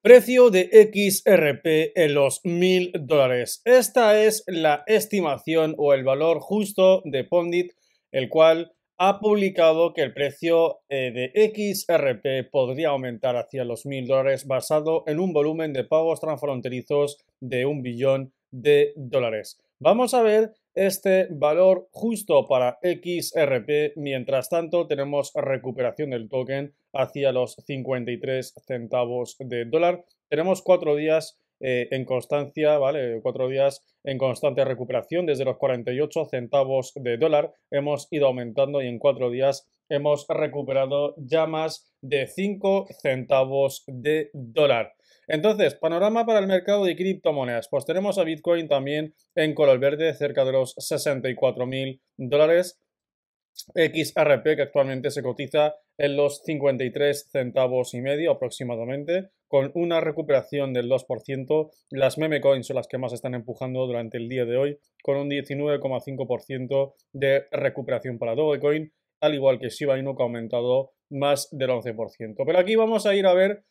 Precio de XRP en los 1000 dólares. Esta es la estimación o el valor justo de Pondit, el cual ha publicado que el precio eh, de XRP podría aumentar hacia los 1000 dólares basado en un volumen de pagos transfronterizos de un billón de dólares. Vamos a ver este valor justo para XRP. Mientras tanto, tenemos recuperación del token hacia los 53 centavos de dólar. Tenemos cuatro días eh, en constancia, ¿vale? Cuatro días en constante recuperación desde los 48 centavos de dólar. Hemos ido aumentando y en cuatro días hemos recuperado ya más de 5 centavos de dólar. Entonces, panorama para el mercado de criptomonedas. Pues tenemos a Bitcoin también en color verde, cerca de los 64 mil dólares. XRP que actualmente se cotiza en los 53 centavos y medio aproximadamente, con una recuperación del 2%. Las meme coins son las que más están empujando durante el día de hoy, con un 19,5% de recuperación para Dogecoin, al igual que Shiba Inu que ha aumentado más del 11%. Pero aquí vamos a ir a ver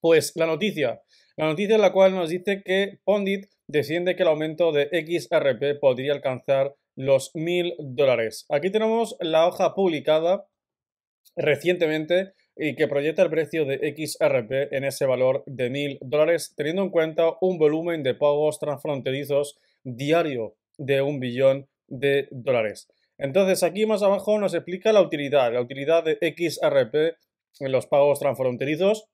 pues la noticia, la noticia en la cual nos dice que Pondit desciende que el aumento de XRP podría alcanzar los mil dólares. Aquí tenemos la hoja publicada recientemente y que proyecta el precio de XRP en ese valor de mil dólares, teniendo en cuenta un volumen de pagos transfronterizos diario de un billón de dólares. Entonces aquí más abajo nos explica la utilidad, la utilidad de XRP en los pagos transfronterizos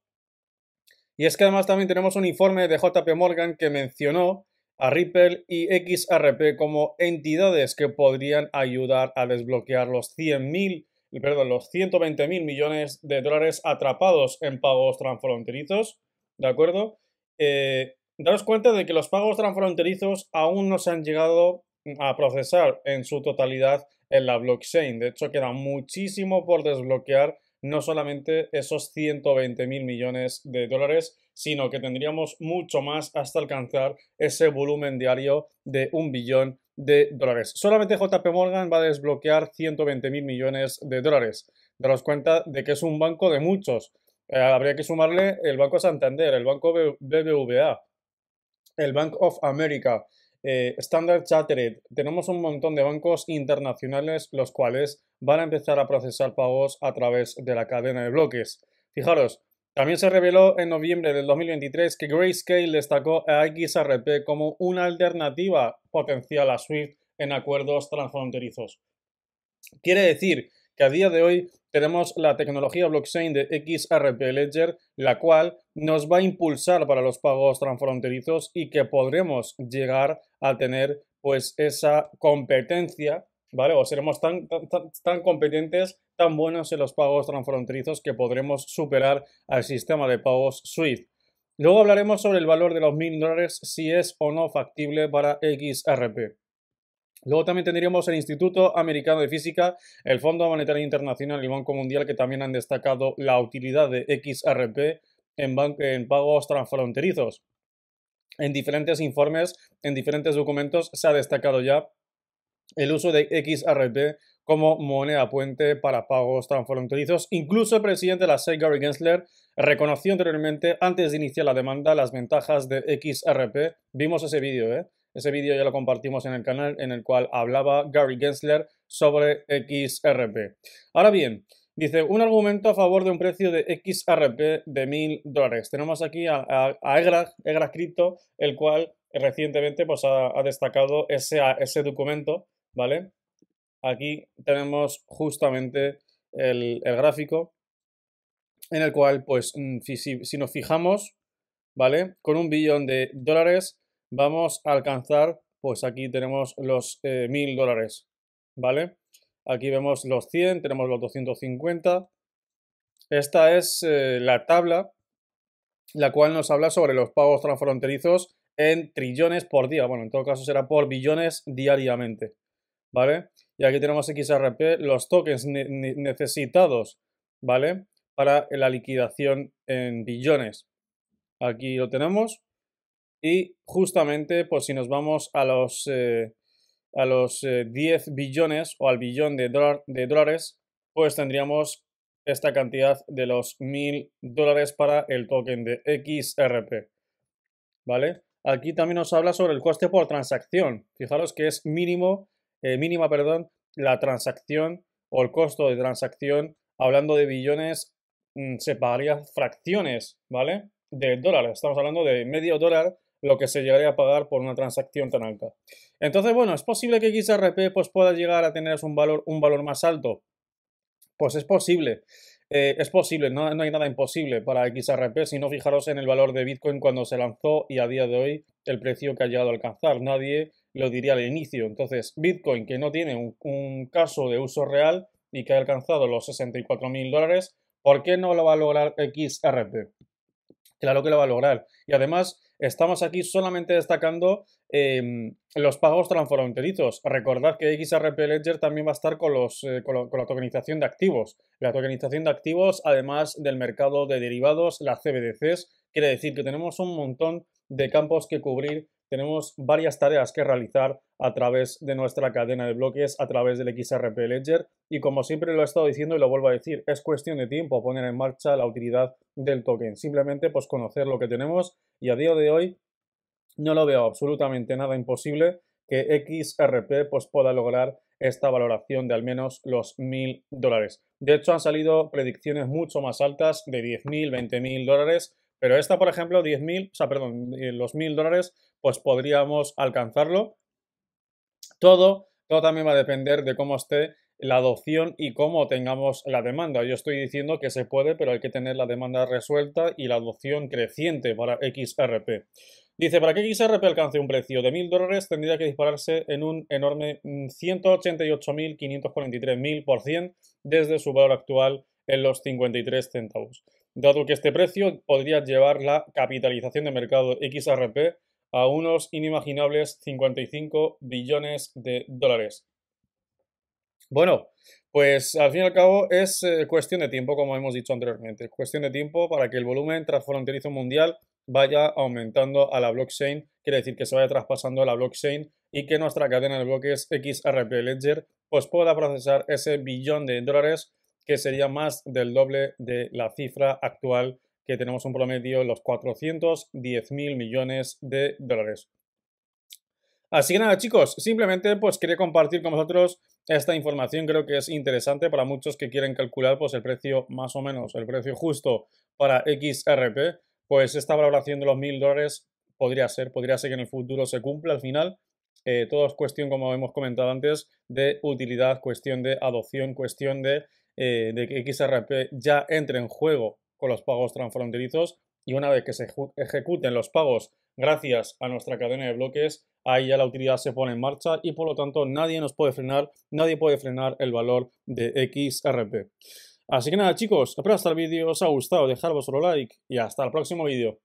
y es que además también tenemos un informe de JP Morgan que mencionó a Ripple y XRP como entidades que podrían ayudar a desbloquear los 100.000, perdón, los 120.000 millones de dólares atrapados en pagos transfronterizos, ¿de acuerdo? Eh, daros cuenta de que los pagos transfronterizos aún no se han llegado a procesar en su totalidad en la blockchain. De hecho, queda muchísimo por desbloquear no solamente esos 120 mil millones de dólares, sino que tendríamos mucho más hasta alcanzar ese volumen diario de un billón de dólares. Solamente JP Morgan va a desbloquear 120 mil millones de dólares. Daros cuenta de que es un banco de muchos. Eh, habría que sumarle el Banco Santander, el Banco BBVA, el Bank of America, eh, Standard Chartered, tenemos un montón de bancos internacionales los cuales van a empezar a procesar pagos a través de la cadena de bloques. Fijaros, también se reveló en noviembre del 2023 que Grayscale destacó a XRP como una alternativa potencial a Swift en acuerdos transfronterizos. Quiere decir que a día de hoy tenemos la tecnología blockchain de XRP Ledger, la cual nos va a impulsar para los pagos transfronterizos y que podremos llegar a tener pues esa competencia, ¿vale? O seremos tan, tan, tan competentes, tan buenos en los pagos transfronterizos que podremos superar al sistema de pagos SWIFT. Luego hablaremos sobre el valor de los mil dólares, si es o no factible para XRP. Luego también tendríamos el Instituto Americano de Física, el Fondo Monetario Internacional y el Banco Mundial que también han destacado la utilidad de XRP en, en pagos transfronterizos. En diferentes informes, en diferentes documentos, se ha destacado ya el uso de XRP como moneda puente para pagos transfronterizos. Incluso el presidente de la SEC, Gary Gensler, reconoció anteriormente, antes de iniciar la demanda, las ventajas de XRP. Vimos ese vídeo, ¿eh? Ese vídeo ya lo compartimos en el canal en el cual hablaba Gary Gensler sobre XRP. Ahora bien, dice un argumento a favor de un precio de XRP de 1000 dólares. Tenemos aquí a, Egra, el cual recientemente pues, ha, destacado ese, ese documento, ¿vale? Aquí tenemos justamente el, gráfico en el cual, pues, mm, si, si nos fijamos, ¿vale? Con un billón de dólares vamos a alcanzar, pues aquí tenemos los eh, mil 1000 dólares, ¿vale? Aquí vemos los 100, tenemos los 250. Esta es eh, la tabla, la cual nos habla sobre los pagos transfronterizos en trillones por día. Bueno, en todo caso será por billones diariamente, ¿vale? Y aquí tenemos XRP, los tokens necesitados, ¿vale? Para la liquidación en billones. Aquí lo tenemos. Y justamente, pues si nos vamos a los, eh, a los 10 eh, billones o al billón de, dólares, pues tendríamos esta cantidad de los 1000 dólares para el token de XRP. ¿Vale? Aquí también nos habla sobre el coste por transacción. Fijaros que es mínimo, eh, mínima, perdón, la transacción o el costo de transacción. Hablando de billones, mm, se pagaría fracciones, ¿vale? De dólares Estamos hablando de medio dólar lo que se llegaría a pagar por una transacción tan alta. Entonces, bueno, ¿es posible que XRP pues, pueda llegar a tener un valor, un valor más alto? Pues es posible. Eh, es posible, no, hay nada imposible para XRP, si no fijaros en el valor de Bitcoin cuando se lanzó y a día de hoy el precio que ha llegado a alcanzar. Nadie lo diría al inicio. Entonces, Bitcoin que no tiene un, un caso de uso real y que ha alcanzado los 64 mil dólares, ¿por qué no lo va a lograr XRP? Claro que lo va a lograr. Y además, Estamos aquí solamente destacando em, los pagos transfronterizos. Recordad que XRP Ledger también va a estar con, eh, con, la tokenización de activos. La tokenización de activos, además del mercado de derivados, las CBDCs, quiere decir que tenemos un montón de campos que cubrir tenemos varias tareas que realizar a través de nuestra cadena de bloques, a través del XRP Ledger y como siempre lo he estado diciendo y lo vuelvo a decir, es cuestión de tiempo poner en marcha la utilidad del token, simplemente pues conocer lo que tenemos y a día de hoy no lo veo absolutamente nada imposible que XRP pues pueda lograr esta valoración de al menos los mil dólares. De hecho han salido predicciones mucho más altas de 10.000, 20.000 dólares pero esta, por ejemplo, 10.000, o sea, perdón, los 1.000 dólares, pues podríamos alcanzarlo. Todo, todo también va a depender de cómo esté la adopción y cómo tengamos la demanda. Yo estoy diciendo que se puede, pero hay que tener la demanda resuelta y la adopción creciente para XRP. Dice, para que XRP alcance un precio de 1.000 dólares tendría que dispararse en un enorme 188.543.000% mm, desde su valor actual en los 53 centavos dado que este precio podría llevar la capitalización de mercado XRP a unos inimaginables 55 billones de dólares. Bueno, pues al fin y al cabo es eh, cuestión de tiempo, como hemos dicho anteriormente, cuestión de tiempo para que el volumen transfronterizo mundial vaya aumentando a la blockchain, quiere decir que se vaya traspasando a la blockchain y que nuestra cadena de bloques XRP Ledger pues pueda procesar ese billón de dólares que sería más del doble de la cifra actual que tenemos un promedio los 410 mil millones de dólares. Así que nada chicos, simplemente pues quería compartir con vosotros esta información, creo que es interesante para muchos que quieren calcular pues el precio más o menos, el precio justo para XRP, pues esta valoración de los mil dólares podría ser, podría ser que en el futuro se cumpla al final, eh, todo es cuestión, como hemos comentado antes, de utilidad, cuestión de adopción, cuestión de eh, de que XRP ya entre en juego con los pagos transfronterizos y una vez que se ejecuten los pagos gracias a nuestra cadena de bloques, ahí ya la utilidad se pone en marcha y por lo tanto nadie nos puede frenar, nadie puede frenar el valor de XRP. Así que nada chicos, espero hasta el vídeo os ha gustado, dejad vuestro like y hasta el próximo vídeo.